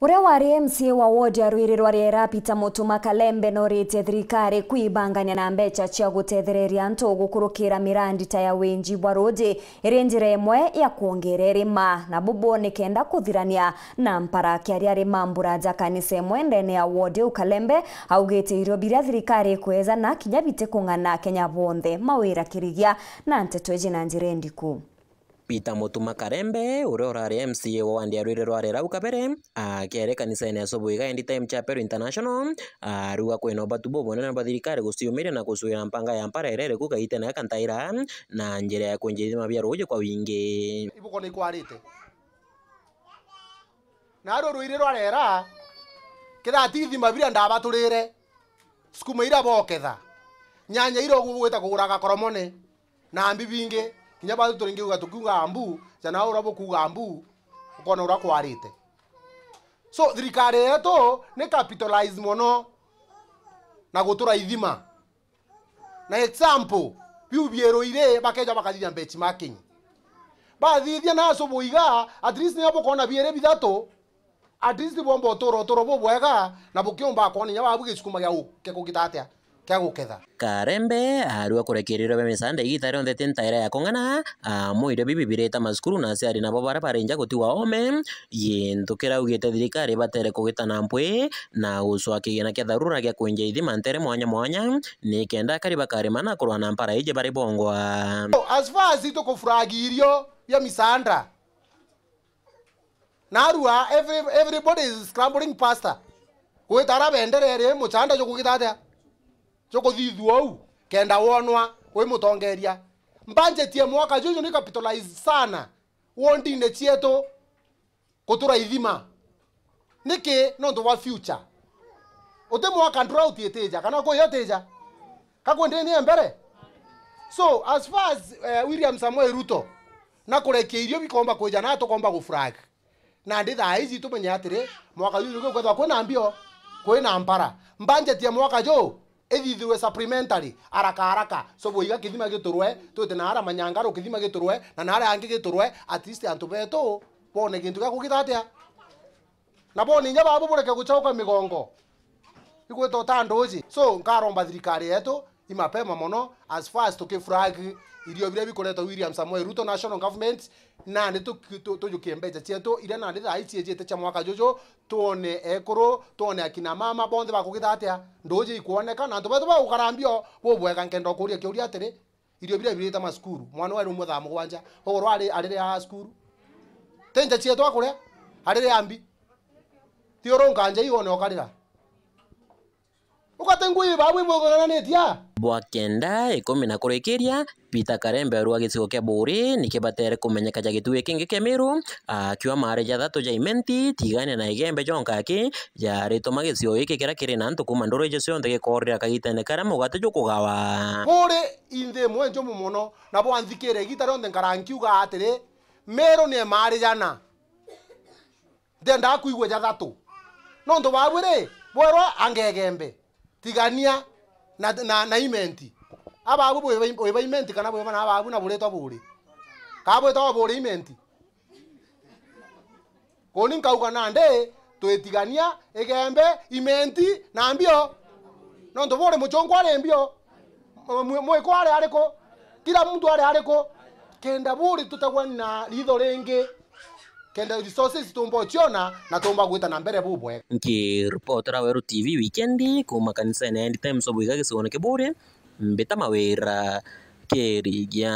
uria wari mca wa wodi arwiri rwariera peter mutuma kalembe norite thirikari kwibangania na mbecha cia gutethereria ntu gukurukira mirandi ta ya winji bwa rudi iri njira imwe ya kuongere rima na bubu ni kenda kuthirania na mparaki rima mbura ja kanisa imwe ndene ya wodi u kalembe augite irio biria thirikari na kinya kung'ana kenya bonthe mawira kirigia na nteto na njira ndiku Peter Mutuma Karembe uria urari MCA wa wandi arwire rware rau kabere akere kanisa-ini asubuhi ga End Time Chapel International aruga kwina ubatu bubonene ba thirikari guciumiria na gucuira mpanga ya mpara irere gugaite na kantaira na njira ya kunjirithia mabia ruji kwa wingi ibuko ni kwarite na ru ruire rwarera kithatithi mabira ndabaturire sukuma ira boketha nyanya ira gwita kuguraga koromone na mbibingi kinya bathu turingiuga tukiuga ambu jana ura kuga ambu ukona ura kwarite so thirikari yetu ni capitalize mono na gutura ithima na example biu bieroire bakeja bakathithia benchmarking bathithia na so cubuiga at least ni kona biere bidato at least bombo toro toro bubwega na bukiomba akoni nya babu gicukuma gya ukeko gitatia kia gugetha karembe arua kurekererio bemisande igita rionthe ti ntaira ya kongana kung'ana amuire bibibirite maskuru na aciari nabo baria barinja tiwa ome gintukira ugite thirikari batere na mpwe na gucwa kigina kia tharura gia kwenja ithima ntere mwanya mwanya nikenda kari bakarima mana kurwa na mpara ije bari bongwa so, as far as ito itukufuragirio ya misanda narua every, everybody is scrambling pasta gwitara bendera iri muchanda jokugitate Chuko thithua au kenda wonwa wi mutongeria. Budget ya mwaka juju ni capitalize sana. Wondi ne chieto kutura ithima. Niki no ndo wa future. Ute mwaka ndura utieteja kana ko yoteja. Kako ndene mbere. So as far as uh, William samuel Ruto na kurekia irio bikomba kwenja na tukomba gufrag. Na ndi thaa ici tumenye atiri mwaka juju gwetwa kwina mbio kwina mpara. Budget ya mwaka juju ithithue supplementary araka araka so boiga kithima giturwe twite na ara manyangaro kithima giturwe na na angi giturwe at least antu beto bone gintu gya kugita atia na bone nya babo bureke guchauka migongo igwetota nduji so nkaromba thirikari yetu imapema mono as far as toke tukifrag irio biria bikoretwo William Samoei Ruto national government na to to jo njå kie mbeca cietå iria narä thaa iciänjäte cia mwaka jåjå tuone ekå tuone akina mama bonthe bakå gä thate a ndå njä ikuoneka na tå betå bagå karambio bwega nkenda kå ria kä å ria atä rä irio biria birä ta maskuru mwana wa rä thamu thaa må gwanja å ari arä rä a tenja cheto akure ari a ambi thiå rå nganja igone okarira ukote ngui babwe bwa kenda ikumi na kurikiria pita Karembe arua gicigo kia Mburi nikibatere kumenyeka ja gitue kingi kia Miru akiwa mare ja thatu ja imenti tigane na igembe jonkaki ja rituma gicigo giki kira kiri na antu kuma nduru icio cionthe gikorira kagitene karia mugate jukugawa Mburi inthe mwe njumu muno na bwanthikire igita rionthe ngarankiuga atiri Miru nie mari jana ndendaa kuigua ja thatu nontu babwe ri bwerwa angegembe tigania na na, na imenti abagu bwe ba imenti kana bwe na abu na buletwa buri kabo to buri imenti koni ande to twetigania egembe imenti na mbio nondo bore muchongo ambio mbio mwiko are ariko kila mtu are ariko kenda buri tutagwa na ritho ringi kenda resources chiona na tumba gwita na mbere bubwe nkiripotera weru tv weekend kuma kanisa ene end time sobu gicigo-ini kiburi mbeta mawira kirigia